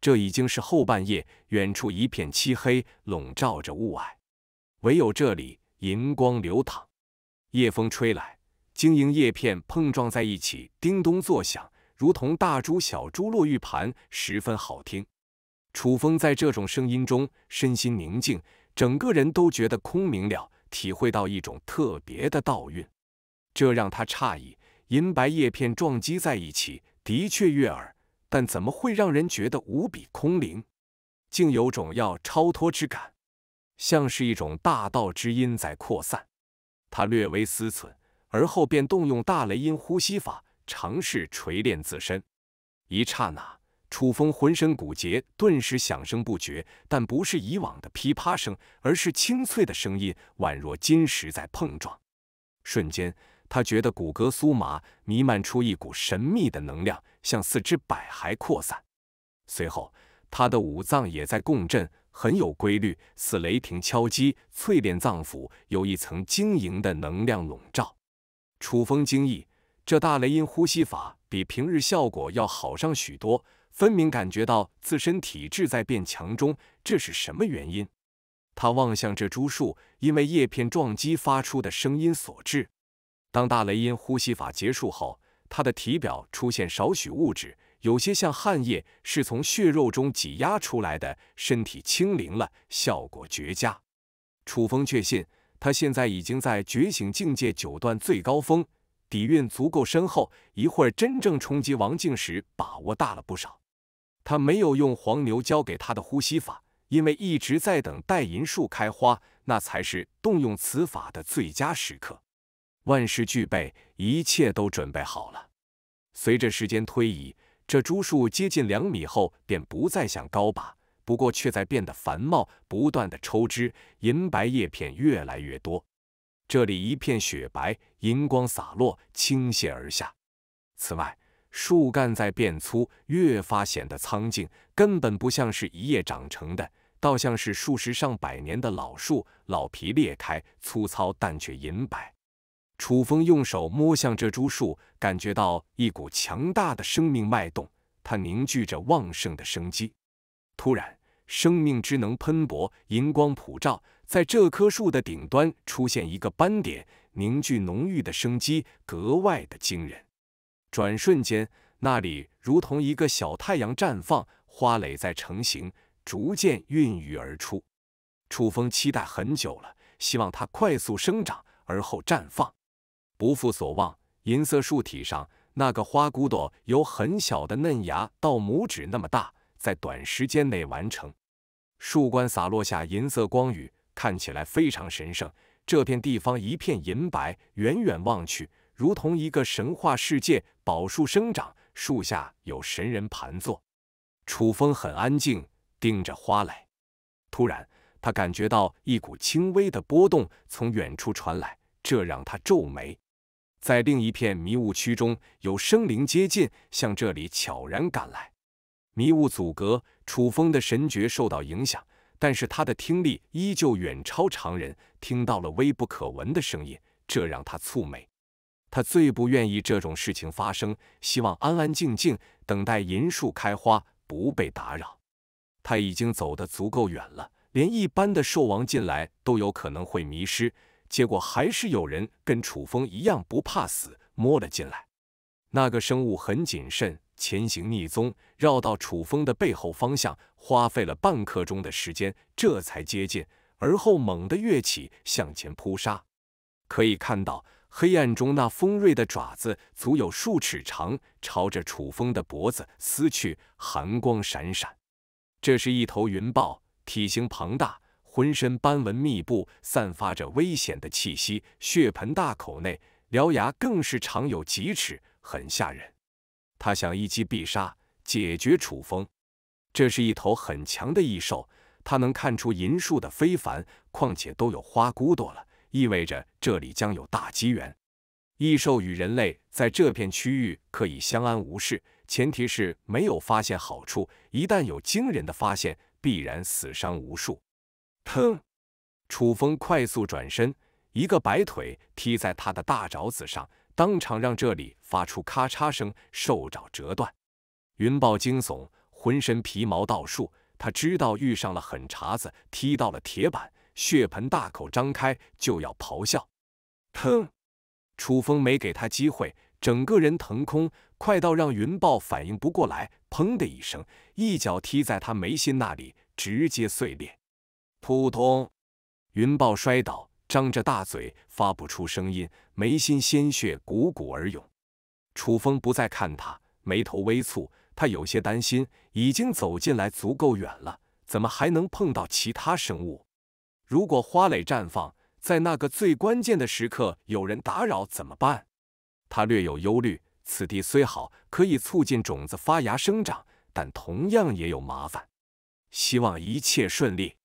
这已经是后半夜，远处一片漆黑，笼罩着雾霭，唯有这里银光流淌。夜风吹来，晶莹叶片碰撞在一起，叮咚作响，如同大珠小珠落玉盘，十分好听。楚风在这种声音中身心宁静，整个人都觉得空明了，体会到一种特别的道韵。这让他诧异，银白叶片撞击在一起，的确悦耳。但怎么会让人觉得无比空灵，竟有种要超脱之感，像是一种大道之音在扩散。他略微思忖，而后便动用大雷音呼吸法，尝试锤炼自身。一刹那，楚风浑身骨节顿时响声不绝，但不是以往的噼啪声，而是清脆的声音，宛若金石在碰撞。瞬间。他觉得骨骼酥麻，弥漫出一股神秘的能量，向四肢百骸扩散。随后，他的五脏也在共振，很有规律，似雷霆敲击，淬炼脏腑，有一层晶莹的能量笼罩。楚风惊异，这大雷音呼吸法比平日效果要好上许多，分明感觉到自身体质在变强中。这是什么原因？他望向这株树，因为叶片撞击发出的声音所致。当大雷音呼吸法结束后，他的体表出现少许物质，有些像汗液，是从血肉中挤压出来的。身体清零了，效果绝佳。楚风确信，他现在已经在觉醒境界九段最高峰，底蕴足够深厚。一会儿真正冲击王境时，把握大了不少。他没有用黄牛教给他的呼吸法，因为一直在等待银树开花，那才是动用此法的最佳时刻。万事俱备，一切都准备好了。随着时间推移，这株树接近两米后便不再像高拔，不过却在变得繁茂，不断的抽枝，银白叶片越来越多。这里一片雪白，银光洒落，倾泻而下。此外，树干在变粗，越发显得苍劲，根本不像是一夜长成的，倒像是数十上百年的老树，老皮裂开，粗糙但却银白。楚风用手摸向这株树，感觉到一股强大的生命脉动，它凝聚着旺盛的生机。突然，生命之能喷薄，银光普照，在这棵树的顶端出现一个斑点，凝聚浓郁的生机，格外的惊人。转瞬间，那里如同一个小太阳绽放，花蕾在成型，逐渐孕育而出。楚风期待很久了，希望它快速生长，而后绽放。不负所望，银色树体上那个花骨朵由很小的嫩芽到拇指那么大，在短时间内完成。树冠洒落下银色光雨，看起来非常神圣。这片地方一片银白，远远望去如同一个神话世界。宝树生长，树下有神人盘坐。楚风很安静，盯着花蕾。突然，他感觉到一股轻微的波动从远处传来，这让他皱眉。在另一片迷雾区中，有生灵接近，向这里悄然赶来。迷雾阻隔，楚风的神觉受到影响，但是他的听力依旧远超常人，听到了微不可闻的声音，这让他蹙眉。他最不愿意这种事情发生，希望安安静静等待银树开花，不被打扰。他已经走得足够远了，连一般的兽王进来都有可能会迷失。结果还是有人跟楚风一样不怕死，摸了进来。那个生物很谨慎，前行逆踪，绕到楚风的背后方向，花费了半刻钟的时间，这才接近。而后猛地跃起，向前扑杀。可以看到，黑暗中那锋锐的爪子足有数尺长，朝着楚风的脖子撕去，寒光闪闪。这是一头云豹，体型庞大。浑身斑纹密布，散发着危险的气息，血盆大口内獠牙更是长有几尺，很吓人。他想一击必杀，解决楚风。这是一头很强的异兽，他能看出银树的非凡，况且都有花骨朵了，意味着这里将有大机缘。异兽与人类在这片区域可以相安无事，前提是没有发现好处。一旦有惊人的发现，必然死伤无数。砰！楚风快速转身，一个摆腿踢在他的大爪子上，当场让这里发出咔嚓声，兽爪折断。云豹惊悚，浑身皮毛倒竖，他知道遇上了狠茬子，踢到了铁板，血盆大口张开就要咆哮。砰！楚风没给他机会，整个人腾空，快到让云豹反应不过来，砰的一声，一脚踢在他眉心那里，直接碎裂。扑通！云豹摔倒，张着大嘴，发不出声音，眉心鲜血汩汩而涌。楚风不再看他，眉头微蹙，他有些担心。已经走进来足够远了，怎么还能碰到其他生物？如果花蕾绽放在那个最关键的时刻，有人打扰怎么办？他略有忧虑。此地虽好，可以促进种子发芽生长，但同样也有麻烦。希望一切顺利。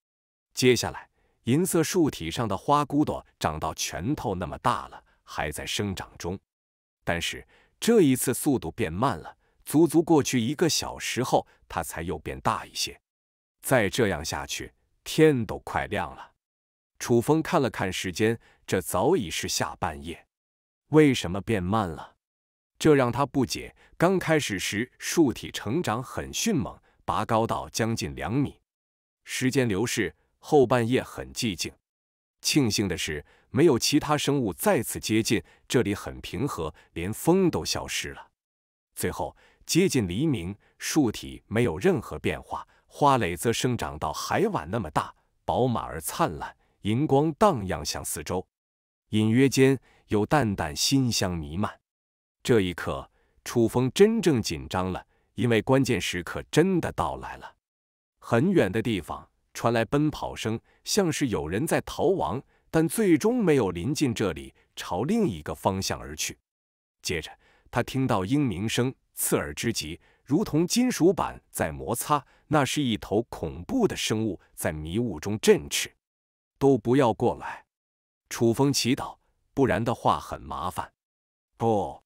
接下来，银色树体上的花骨朵长到拳头那么大了，还在生长中。但是这一次速度变慢了，足足过去一个小时后，它才又变大一些。再这样下去，天都快亮了。楚风看了看时间，这早已是下半夜。为什么变慢了？这让他不解。刚开始时，树体成长很迅猛，拔高到将近两米。时间流逝。后半夜很寂静，庆幸的是没有其他生物再次接近，这里很平和，连风都消失了。最后接近黎明，树体没有任何变化，花蕾则生长到海碗那么大，饱满而灿烂，银光荡漾向四周，隐约间有淡淡馨香弥漫。这一刻，楚风真正紧张了，因为关键时刻真的到来了。很远的地方。传来奔跑声，像是有人在逃亡，但最终没有临近这里，朝另一个方向而去。接着他听到鹰鸣声，刺耳之极，如同金属板在摩擦。那是一头恐怖的生物在迷雾中振翅。都不要过来！楚风祈祷，不然的话很麻烦。不，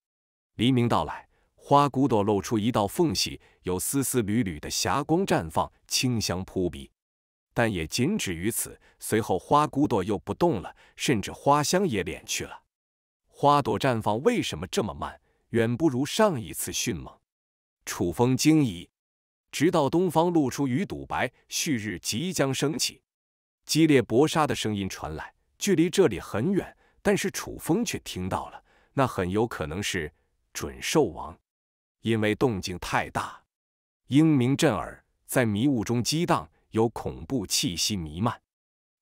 黎明到来，花骨朵露出一道缝隙，有丝丝缕缕的霞光绽放，清香扑鼻。但也仅止于此。随后花骨朵又不动了，甚至花香也敛去了。花朵绽放为什么这么慢，远不如上一次迅猛？楚风惊疑。直到东方露出鱼肚白，旭日即将升起，激烈搏杀的声音传来，距离这里很远，但是楚风却听到了。那很有可能是准兽王，因为动静太大，英明震耳，在迷雾中激荡。有恐怖气息弥漫，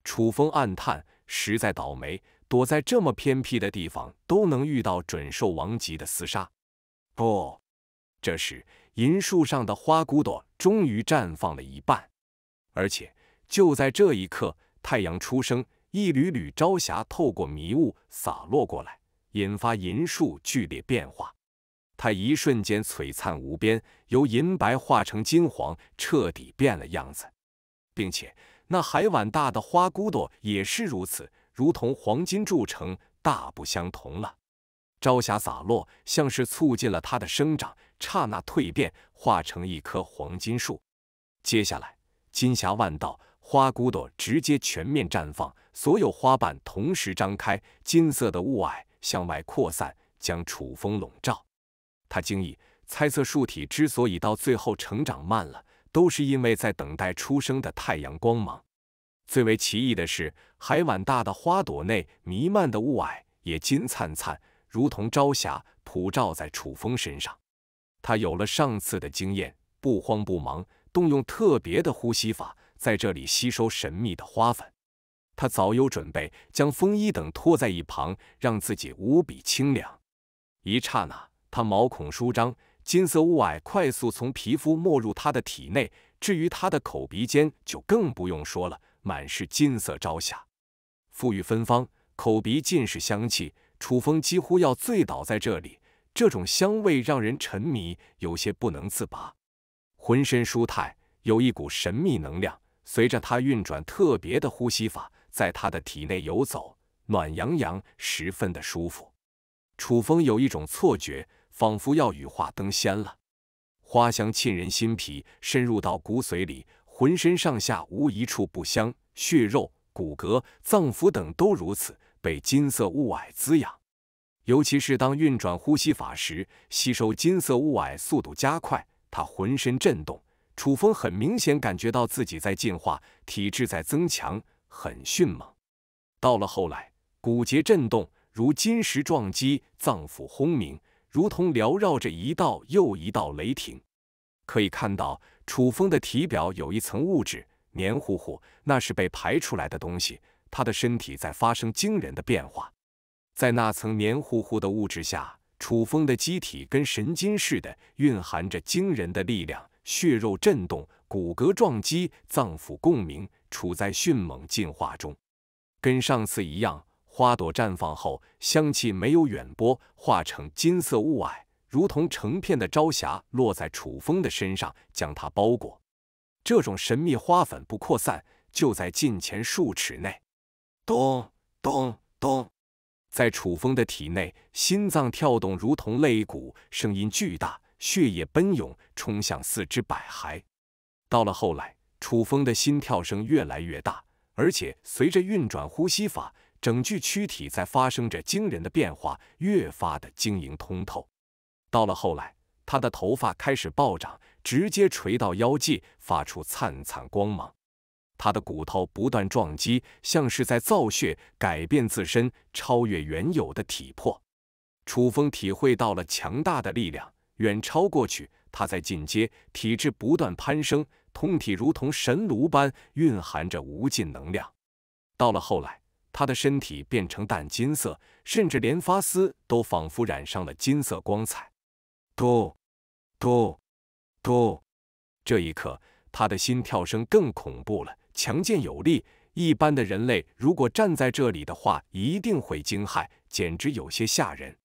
楚风暗叹，实在倒霉，躲在这么偏僻的地方都能遇到准兽王级的厮杀。不，这时银树上的花骨朵终于绽放了一半，而且就在这一刻，太阳初升，一缕缕朝霞透过迷雾洒落过来，引发银树剧烈变化。它一瞬间璀璨无边，由银白化成金黄，彻底变了样子。并且那海碗大的花骨朵也是如此，如同黄金铸成，大不相同了。朝霞洒落，像是促进了它的生长，刹那蜕变，化成一棵黄金树。接下来，金霞万道，花骨朵直接全面绽放，所有花瓣同时张开，金色的雾霭向外扩散，将楚风笼罩。他惊异，猜测树体之所以到最后成长慢了。都是因为在等待出生的太阳光芒。最为奇异的是，海碗大的花朵内弥漫的雾霭也金灿灿，如同朝霞普照在楚风身上。他有了上次的经验，不慌不忙，动用特别的呼吸法，在这里吸收神秘的花粉。他早有准备，将风衣等脱在一旁，让自己无比清凉。一刹那，他毛孔舒张。金色雾霭快速从皮肤没入他的体内，至于他的口鼻间就更不用说了，满是金色朝霞，馥郁芬芳，口鼻尽是香气。楚风几乎要醉倒在这里，这种香味让人沉迷，有些不能自拔。浑身舒泰，有一股神秘能量随着他运转特别的呼吸法，在他的体内游走，暖洋洋，十分的舒服。楚风有一种错觉。仿佛要羽化登仙了，花香沁人心脾，深入到骨髓里，浑身上下无一处不香，血肉、骨骼、脏腑等都如此，被金色雾霭滋养。尤其是当运转呼吸法时，吸收金色雾霭速度加快，他浑身震动。楚风很明显感觉到自己在进化，体质在增强，很迅猛。到了后来，骨节震动如金石撞击，脏腑轰鸣。如同缭绕着一道又一道雷霆，可以看到楚风的体表有一层物质，黏糊糊，那是被排出来的东西。他的身体在发生惊人的变化，在那层黏糊糊的物质下，楚风的机体跟神经似的，蕴含着惊人的力量。血肉震动，骨骼撞击，脏腑共鸣，处在迅猛进化中。跟上次一样。花朵绽放后，香气没有远播，化成金色雾霭，如同成片的朝霞落在楚风的身上，将它包裹。这种神秘花粉不扩散，就在近前数尺内。咚咚咚，在楚风的体内，心脏跳动如同擂鼓，声音巨大，血液奔涌，冲向四肢百骸。到了后来，楚风的心跳声越来越大，而且随着运转呼吸法。整具躯体在发生着惊人的变化，越发的晶莹通透。到了后来，他的头发开始暴涨，直接垂到腰际，发出灿灿光芒。他的骨头不断撞击，像是在造血，改变自身，超越原有的体魄。楚风体会到了强大的力量，远超过去。他在进阶，体质不断攀升，通体如同神炉般，蕴含着无尽能量。到了后来。他的身体变成淡金色，甚至连发丝都仿佛染上了金色光彩。嘟，嘟，嘟，这一刻，他的心跳声更恐怖了，强健有力。一般的人类如果站在这里的话，一定会惊骇，简直有些吓人。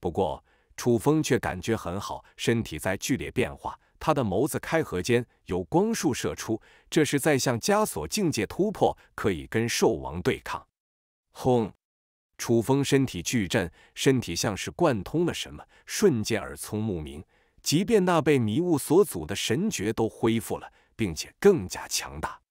不过，楚风却感觉很好，身体在剧烈变化。他的眸子开合间有光束射出，这是在向枷锁境界突破，可以跟兽王对抗。轰！楚风身体巨震，身体像是贯通了什么，瞬间耳聪目明。即便那被迷雾所阻的神诀都恢复了，并且更加强大。